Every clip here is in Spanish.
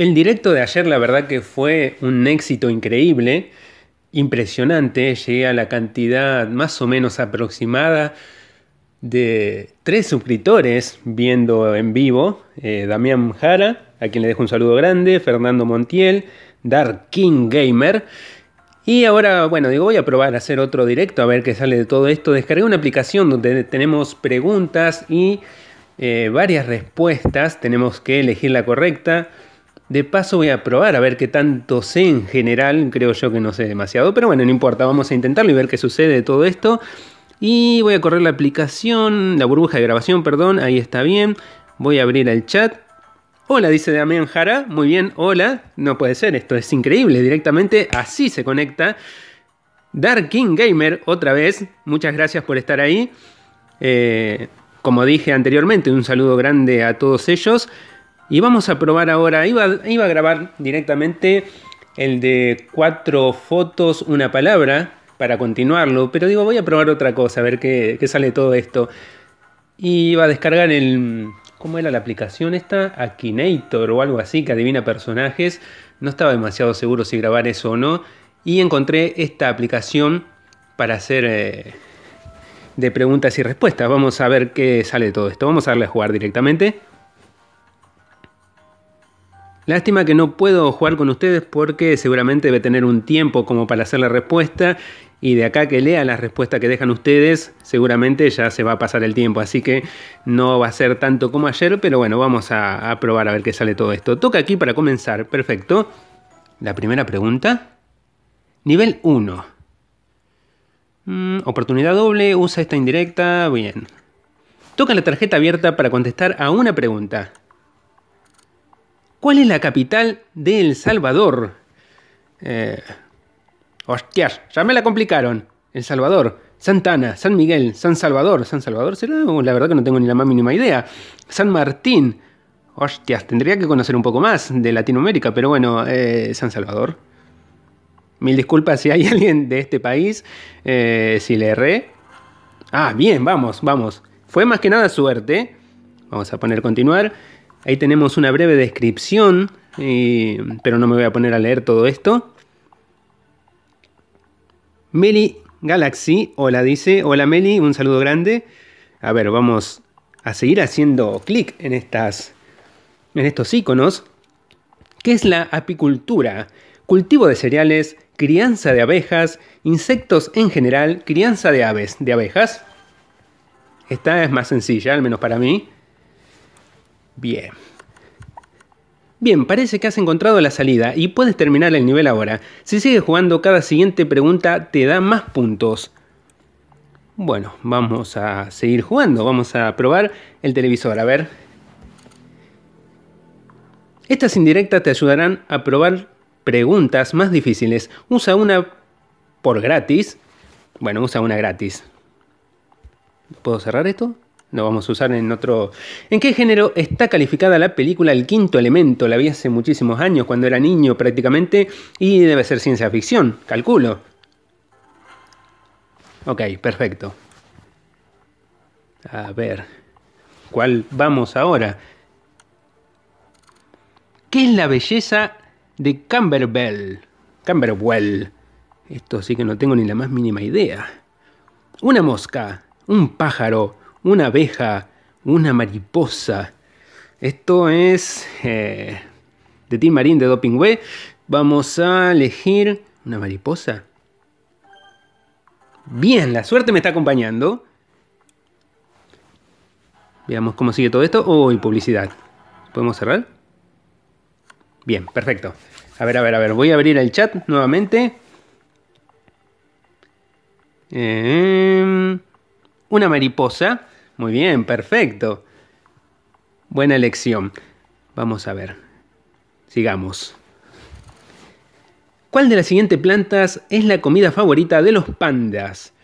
El directo de ayer la verdad que fue un éxito increíble, impresionante, llegué a la cantidad más o menos aproximada de tres suscriptores viendo en vivo, eh, Damián Jara, a quien le dejo un saludo grande, Fernando Montiel, Dark King Gamer, y ahora, bueno, digo, voy a probar a hacer otro directo a ver qué sale de todo esto. Descargué una aplicación donde tenemos preguntas y eh, varias respuestas. Tenemos que elegir la correcta. De paso voy a probar a ver qué tanto sé en general, creo yo que no sé demasiado, pero bueno, no importa, vamos a intentarlo y ver qué sucede de todo esto. Y voy a correr la aplicación, la burbuja de grabación, perdón, ahí está bien. Voy a abrir el chat. Hola, dice Damián Jara. Muy bien, hola. No puede ser, esto es increíble. Directamente así se conecta. Dark King Gamer, otra vez. Muchas gracias por estar ahí. Eh, como dije anteriormente, un saludo grande a todos ellos. Y vamos a probar ahora, iba, iba a grabar directamente el de cuatro fotos, una palabra, para continuarlo, pero digo, voy a probar otra cosa, a ver qué, qué sale todo esto. Y iba a descargar el... ¿Cómo era la aplicación esta? Akinator o algo así, que adivina personajes. No estaba demasiado seguro si grabar eso o no. Y encontré esta aplicación para hacer eh, de preguntas y respuestas. Vamos a ver qué sale de todo esto. Vamos a darle a jugar directamente. Lástima que no puedo jugar con ustedes porque seguramente debe tener un tiempo como para hacer la respuesta y de acá que lea la respuesta que dejan ustedes, seguramente ya se va a pasar el tiempo, así que no va a ser tanto como ayer, pero bueno, vamos a, probar a ver qué sale todo esto. Toca aquí para comenzar, perfecto. La primera pregunta. Nivel 1. Mm, oportunidad doble, usa esta indirecta, bien. Toca la tarjeta abierta para contestar a una pregunta. ¿Cuál es la capital de El Salvador? Eh, hostias, ya me la complicaron. El Salvador, Santana, San Miguel, San Salvador, San Salvador uh, la verdad que no tengo ni la más mínima idea. San Martín, hostias, tendría que conocer un poco más de Latinoamérica, pero bueno, eh, San Salvador. Mil disculpas si hay alguien de este país, eh, si le erré. Ah, bien, vamos, vamos. Fue más que nada suerte. Vamos a poner continuar. Ahí tenemos una breve descripción, eh, pero no me voy a poner a leer todo esto. Meli Galaxy, hola dice, hola Meli, un saludo grande. A ver, vamos a seguir haciendo clic en estas en estos iconos. ¿Qué es la apicultura? Cultivo de cereales, crianza de abejas, insectos en general, crianza de aves, de abejas. Esta es más sencilla, al menos para mí. Bien. Bien, parece que has encontrado la salida y puedes terminar el nivel ahora. Si sigues jugando, cada siguiente pregunta te da más puntos. Bueno, vamos a seguir jugando. Vamos a probar el televisor. A ver. Estas indirectas te ayudarán a probar preguntas más difíciles. Usa una por gratis. Bueno, usa una gratis. ¿Puedo cerrar esto? no vamos a usar en otro. ¿En qué género está calificada la película El Quinto Elemento? La vi hace muchísimos años, cuando era niño prácticamente, y debe ser ciencia ficción, calculo. Ok, perfecto. A ver, ¿cuál vamos ahora? ¿Qué es la belleza de Camberwell? Camberwell. Esto sí que no tengo ni la más mínima idea. Una mosca, un pájaro, una abeja, una mariposa. Esto es eh, de Team Marín de Doping Way. Vamos a elegir una mariposa. Bien, la suerte me está acompañando. Veamos cómo sigue todo esto. Uy, publicidad. ¿Podemos cerrar? Bien, perfecto. A ver, a ver, a ver. Voy a abrir el chat nuevamente. Em, una mariposa. Muy bien, perfecto. Buena elección. Vamos a ver. Sigamos. ¿Cuál de las siguientes plantas es la comida favorita de los pandas?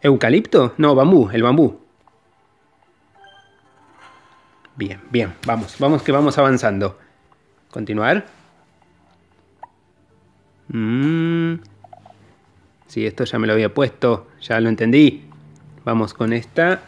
¿Eucalipto? No, bambú, el bambú. Bien, bien, vamos, vamos que vamos avanzando. Continuar. Si mm. Sí, esto ya me lo había puesto, ya lo entendí. Vamos con esta.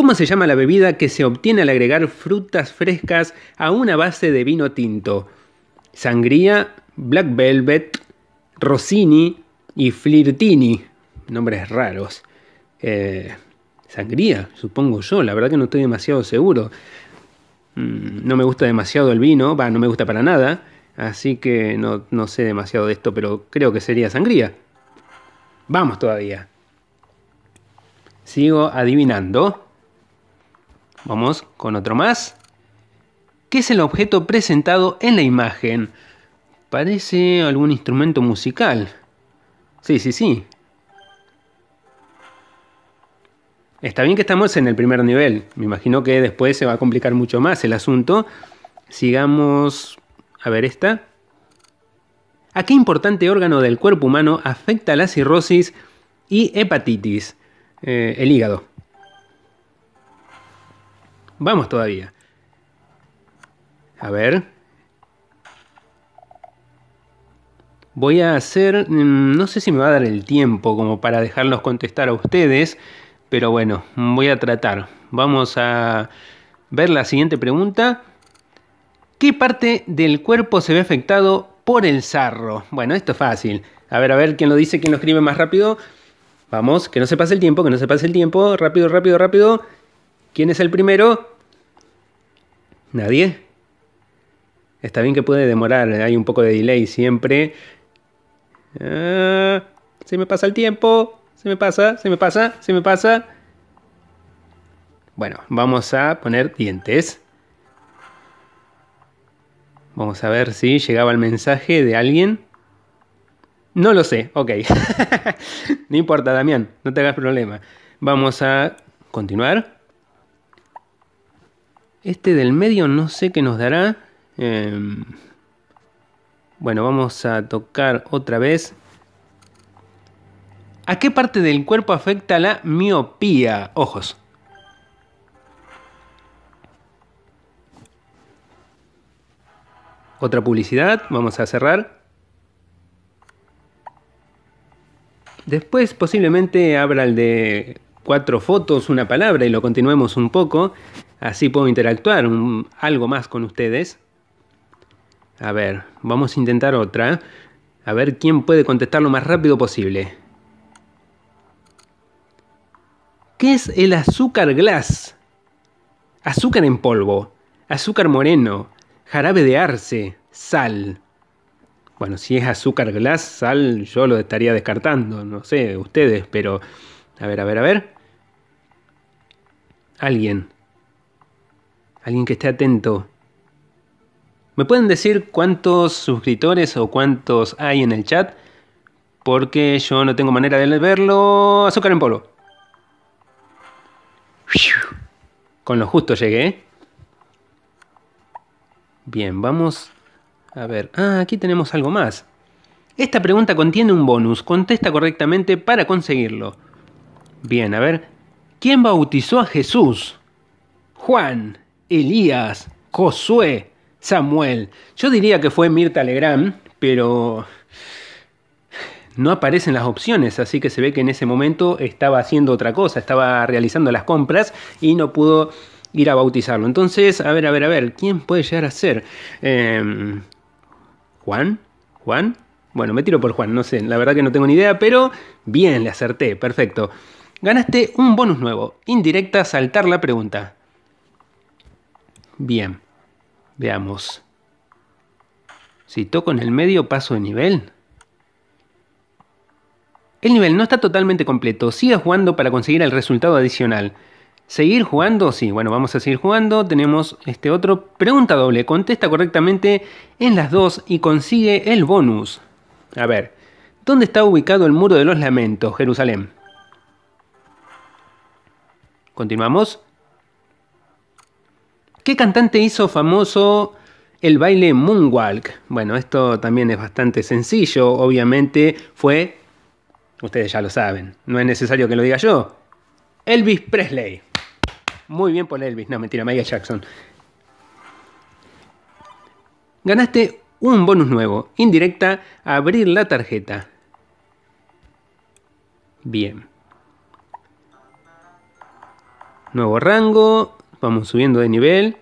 ¿Cómo se llama la bebida que se obtiene al agregar frutas frescas a una base de vino tinto? Sangría, Black Velvet, Rossini y Flirtini. Nombres raros. Eh, sangría, supongo yo. La verdad que no estoy demasiado seguro. Mm, no me gusta demasiado el vino, va, no me gusta para nada. Así que no sé demasiado de esto, pero creo que sería sangría. Vamos todavía. Sigo adivinando. Vamos con otro más. ¿Qué es el objeto presentado en la imagen? Parece algún instrumento musical. Sí, sí, sí. Está bien que estamos en el primer nivel. Me imagino que después se va a complicar mucho más el asunto. Sigamos... A ver esta. ¿A qué importante órgano del cuerpo humano afecta la cirrosis y hepatitis? Eh, el hígado. Vamos todavía. A ver. Voy a hacer, mm, no sé si me va a dar el tiempo como para dejarlos contestar a ustedes, pero bueno, voy a tratar. Vamos a ver la siguiente pregunta. ¿Qué parte del cuerpo se ve afectado por el sarro? Bueno, esto es fácil. A ver, a ver, ¿quién lo dice? ¿Quién lo escribe más rápido? Vamos, que no se pase el tiempo, que no se pase el tiempo. Rápido, rápido, rápido. ¿Quién es el primero? Nadie. Está bien que puede demorar, ¿eh? hay un poco de delay siempre. Ah, se me pasa el tiempo, se me pasa, se me pasa, se me pasa. Bueno, vamos a poner dientes. Vamos a ver si llegaba el mensaje de alguien. No lo sé, ok. no importa, Damián, no te hagas problema. Vamos a continuar. Este del medio no sé qué nos dará. Em, bueno, vamos a tocar otra vez. ¿A qué parte del cuerpo afecta la miopía? Ojos. Otra publicidad, vamos a cerrar. Después posiblemente abra el de cuatro fotos, una palabra y lo continuemos un poco. Así puedo interactuar algo más con ustedes. A ver, vamos a intentar otra. A ver quién puede contestar lo más rápido posible. ¿Qué es el azúcar glass? Azúcar en polvo, azúcar moreno, jarabe de arce, sal. Bueno, si es azúcar glass, sal, yo lo estaría descartando, no sé, ustedes, pero... A ver, a ver, a ver. Alguien alguien que esté atento. ¿Me pueden decir cuántos suscriptores o cuántos hay en el chat? Porque yo no tengo manera de verlo. Azúcar en polvo. Con lo justo llegué. Bien, vamos a ver. Ah, aquí tenemos algo más. Esta pregunta contiene un bonus. Contesta correctamente para conseguirlo. Bien, a ver. ¿Quién bautizó a Jesús? Juan. Elías, Josué, Samuel. Yo diría que fue Mirta Legrand, pero no aparecen las opciones, así que se ve que en ese momento estaba haciendo otra cosa, estaba realizando las compras y no pudo ir a bautizarlo. Entonces, a ver, a ver, a ver, ¿quién puede llegar a ser? Em, ¿Juan? ¿Juan? Bueno, me tiro por Juan, no sé, la verdad que no tengo ni idea, pero bien, le acerté, perfecto. Ganaste un bonus nuevo, indirecta saltar la pregunta. Bien, veamos. Si toco en el medio paso de nivel. El nivel no está totalmente completo. Sigue jugando para conseguir el resultado adicional. Seguir jugando, sí, bueno, vamos a seguir jugando. Tenemos este otro. Pregunta doble. Contesta correctamente en las dos y consigue el bonus. A ver, ¿dónde está ubicado el muro de los lamentos, Jerusalén? Continuamos. ¿Qué cantante hizo famoso el baile Moonwalk? Bueno, esto también es bastante sencillo, obviamente fue, ustedes ya lo saben, no es necesario que lo diga yo, Elvis Presley. Muy bien por Elvis, no mentira, Michael Jackson. Ganaste un bonus nuevo, indirecta, abrir la tarjeta. Bien. Nuevo rango, Vamos subiendo de nivel.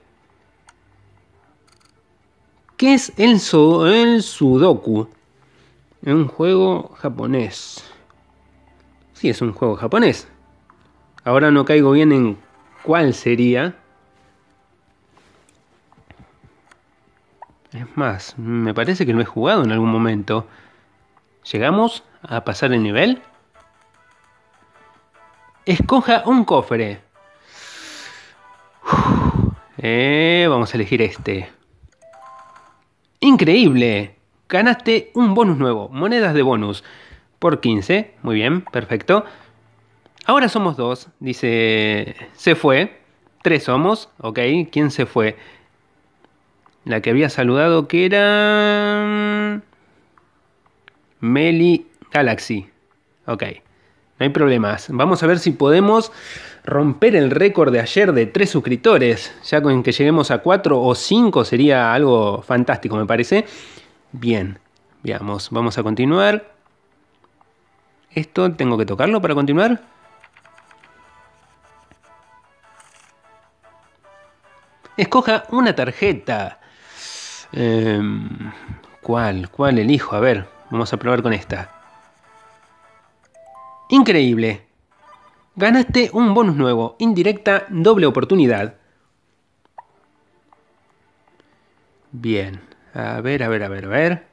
¿Qué es el, el Sudoku? Un juego japonés. Sí, es un juego japonés. Ahora no caigo bien en cuál sería. Es más, me parece que lo he jugado en algún momento. ¿Llegamos a pasar el nivel? Escoja un cofre. Eh, vamos a elegir este. ¡Increíble! Ganaste un bonus nuevo, monedas de bonus. Por 15, muy bien, perfecto. Ahora somos dos, dice... Se fue. Tres somos, ok. ¿Quién se fue? La que había saludado que era... Mm, Meli Galaxy. Ok, no hay problemas. Vamos a ver si podemos romper el récord de ayer de tres suscriptores, ya con que lleguemos a cuatro o cinco sería algo fantástico, me parece. Bien, veamos, vamos a continuar. Esto tengo que tocarlo para continuar. Escoja una tarjeta. Em, ¿Cuál? ¿Cuál elijo? A ver, vamos a probar con esta. Increíble ganaste un bonus nuevo, indirecta, doble oportunidad. Bien, a ver, a ver, a ver, a ver.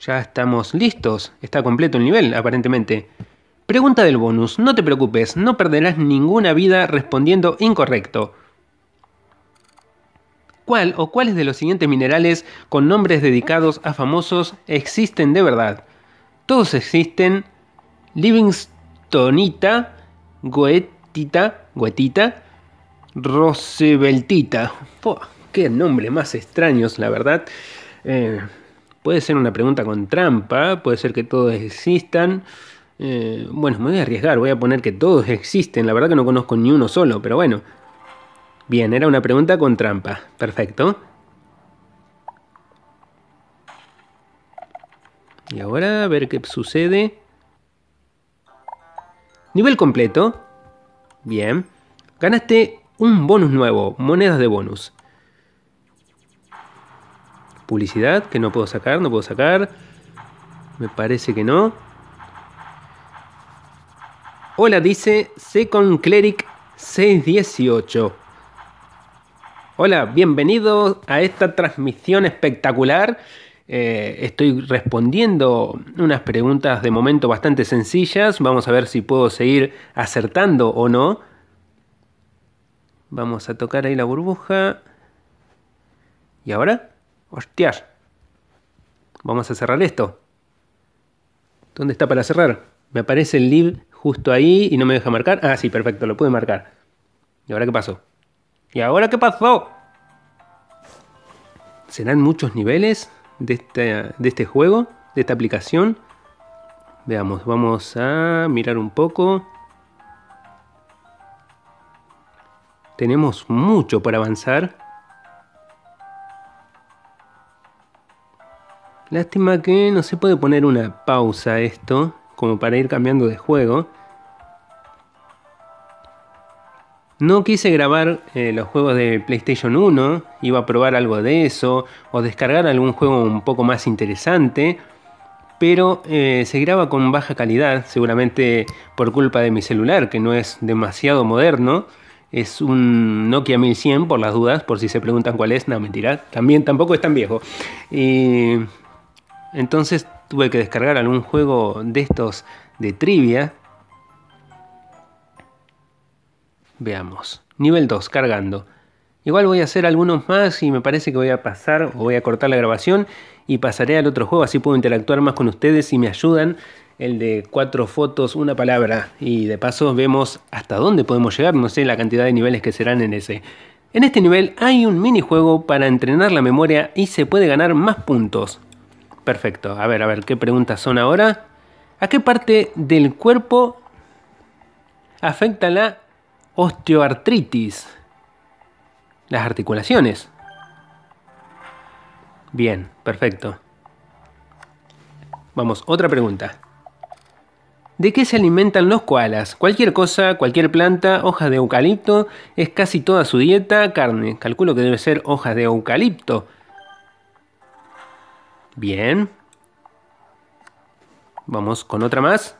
Ya estamos listos, está completo el nivel, aparentemente. Pregunta del bonus, no te preocupes, no perderás ninguna vida respondiendo incorrecto. ¿Cuál o cuáles de los siguientes minerales con nombres dedicados a famosos existen de verdad? Todos existen. Livingstone Tonita, Goetita, Goetita, Rosebeltita. qué nombre más extraños, la verdad. Eh, puede ser una pregunta con trampa, puede ser que todos existan. Eh, bueno, me voy a arriesgar, voy a poner que todos existen. La verdad que no conozco ni uno solo, pero bueno. Bien, era una pregunta con trampa. Perfecto. Y ahora a ver qué sucede. Nivel completo. Bien. Ganaste un bonus nuevo, monedas de bonus. Publicidad que no puedo sacar, no puedo sacar. Me parece que no. Hola, dice Second Cleric 618. Hola, bienvenido a esta transmisión espectacular eh, estoy respondiendo unas preguntas de momento bastante sencillas. Vamos a ver si puedo seguir acertando o no. Vamos a tocar ahí la burbuja. ¿Y ahora? ¡Hostias! Vamos a cerrar esto. ¿Dónde está para cerrar? Me aparece el lib justo ahí y no me deja marcar. Ah, sí, perfecto, lo pude marcar. ¿Y ahora qué pasó? ¿Y ahora qué pasó? ¿Serán muchos niveles? de, este juego, de esta aplicación. Veamos, vamos a mirar un poco. Tenemos mucho para avanzar. Lástima que no se puede poner una pausa esto, como para ir cambiando de juego. No quise grabar eh, los juegos de PlayStation 1, iba a probar algo de eso o descargar algún juego un poco más interesante, pero eh, se graba con baja calidad, seguramente por culpa de mi celular, que no es demasiado moderno. Es un Nokia 1100 por las dudas, por si se preguntan cuál es, no mentira, también tampoco es tan viejo. entonces tuve que descargar algún juego de estos de trivia Veamos. Nivel 2, cargando. Igual voy a hacer algunos más y me parece que voy a pasar o voy a cortar la grabación y pasaré al otro juego, así puedo interactuar más con ustedes y me ayudan. El de cuatro fotos, una palabra. Y de paso vemos hasta dónde podemos llegar, no sé la cantidad de niveles que serán en ese. En este nivel hay un minijuego para entrenar la memoria y se puede ganar más puntos. Perfecto, a ver, a ver, ¿qué preguntas son ahora? ¿A qué parte del cuerpo afecta la osteoartritis. Las articulaciones. Bien, perfecto. Vamos, otra pregunta. ¿De qué se alimentan los koalas? Cualquier cosa, cualquier planta, hojas de eucalipto, es casi toda su dieta carne. Calculo que debe ser hojas de eucalipto. Bien. Vamos con otra más.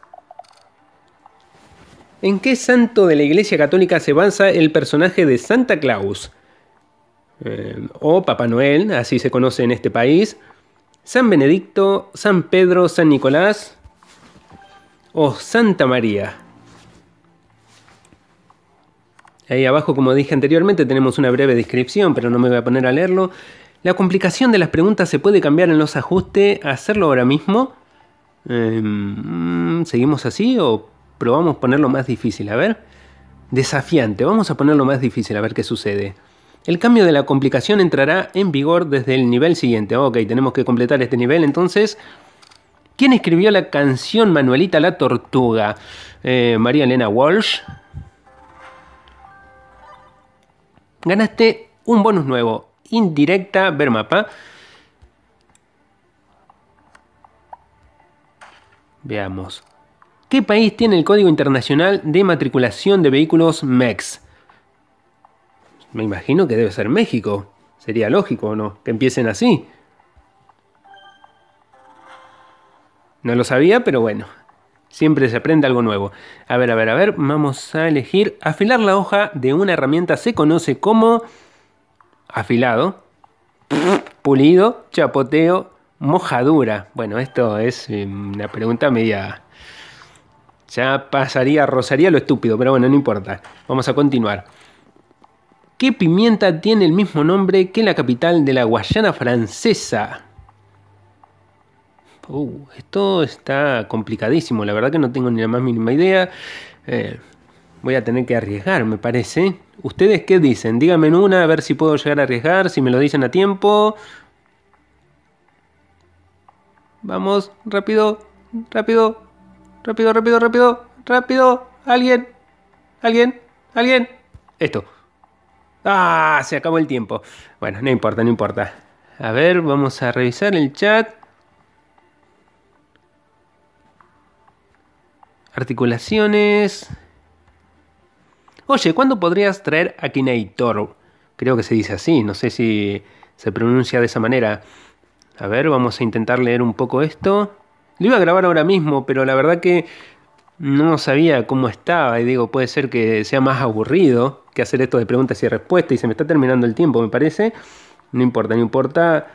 ¿En qué santo de la Iglesia Católica se basa el personaje de Santa Claus? Eh, o Papá Noel, así se conoce en este país. San Benedicto, San Pedro, San Nicolás o Santa María. Ahí abajo, como dije anteriormente, tenemos una breve descripción, pero no me voy a poner a leerlo. La complicación de las preguntas se puede cambiar en los ajustes. ¿Hacerlo ahora mismo? Em, mm, ¿Seguimos así o Probamos vamos a ponerlo más difícil, a ver. Desafiante, vamos a ponerlo más difícil, a ver qué sucede. El cambio de la complicación entrará en vigor desde el nivel siguiente. Ok, tenemos que completar este nivel, entonces... ¿Quién escribió la canción Manuelita la Tortuga? Eh, María Elena Walsh. Ganaste un bonus nuevo. Indirecta, ver mapa. Veamos. ¿Qué país tiene el Código Internacional de Matriculación de Vehículos MEX? Me imagino que debe ser México. Sería lógico, ¿no? Que empiecen así. No lo sabía, pero bueno. Siempre se aprende algo nuevo. A ver, a ver, a ver. Vamos a elegir. Afilar la hoja de una herramienta se conoce como afilado, pulido, chapoteo, mojadura. Bueno, esto es eh, una pregunta media ya pasaría, rosaría lo estúpido, pero bueno, no importa. Vamos a continuar. ¿Qué pimienta tiene el mismo nombre que la capital de la Guayana francesa? Uh, esto está complicadísimo, la verdad que no tengo ni la más mínima idea. Eh, voy a tener que arriesgar, me parece. ¿Ustedes qué dicen? Díganme en una, a ver si puedo llegar a arriesgar, si me lo dicen a tiempo. Vamos, rápido, rápido. Rápido, rápido, rápido. Rápido. Alguien. Alguien. Alguien. Esto. Ah, se acabó el tiempo. Bueno, no importa, no importa. A ver, vamos a revisar el chat. Articulaciones. Oye, ¿cuándo podrías traer a Creo que se dice así, no sé si se pronuncia de esa manera. A ver, vamos a intentar leer un poco esto. Lo iba a grabar ahora mismo, pero la verdad que no sabía cómo estaba. Y digo, puede ser que sea más aburrido que hacer esto de preguntas y respuestas. Y se me está terminando el tiempo, me parece. No importa, no importa.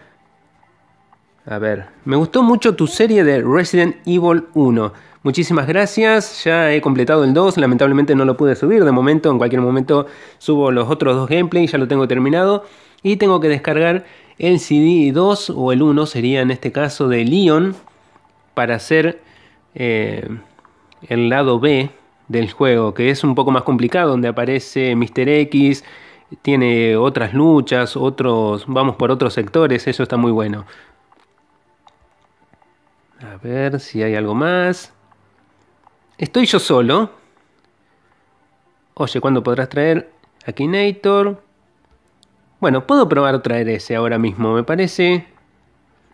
A ver, me gustó mucho tu serie de Resident Evil 1. Muchísimas gracias, ya he completado el 2, lamentablemente no lo pude subir de momento, en cualquier momento subo los otros dos gameplays, ya lo tengo terminado y tengo que descargar el CD 2 o el 1 sería en este caso de Leon, para hacer eh, el lado B del juego, que es un poco más complicado, donde aparece Mr. X, tiene otras luchas, otros, vamos por otros sectores, eso está muy bueno. A ver si hay algo más. Estoy yo solo. Oye, ¿cuándo podrás traer a Nator? Bueno, puedo probar traer ese ahora mismo, me parece.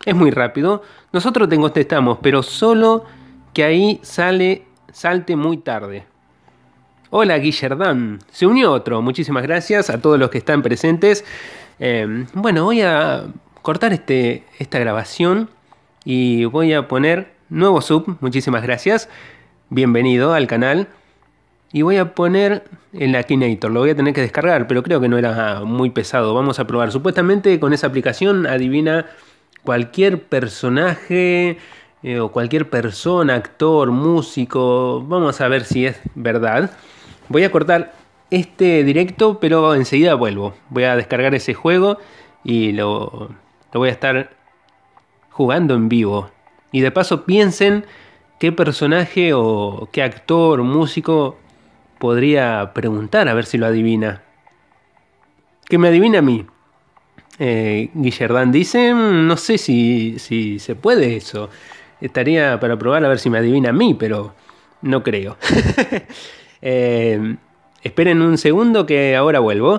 Es muy rápido. Nosotros te contestamos, pero solo que ahí sale, salte muy tarde. Hola Guillerdán. se unió otro. Muchísimas gracias a todos los que están presentes. Em, bueno, voy a cortar este, esta grabación y voy a poner nuevo sub. Muchísimas gracias. Bienvenido al canal. Y voy a poner el Akinator, lo voy a tener que descargar, pero creo que no era muy pesado. Vamos a probar. Supuestamente con esa aplicación adivina cualquier personaje eh, o cualquier persona, actor, músico, vamos a ver si es verdad. Voy a cortar este directo, pero enseguida vuelvo. Voy a descargar ese juego y lo, lo voy a estar jugando en vivo. Y de paso piensen qué personaje o qué actor, músico podría preguntar a ver si lo adivina. Que me adivina a mí. Eh, dice, mm, no sé si, si se puede eso. Estaría para probar a ver si me adivina a mí, pero no creo. Eh, esperen un segundo que ahora vuelvo.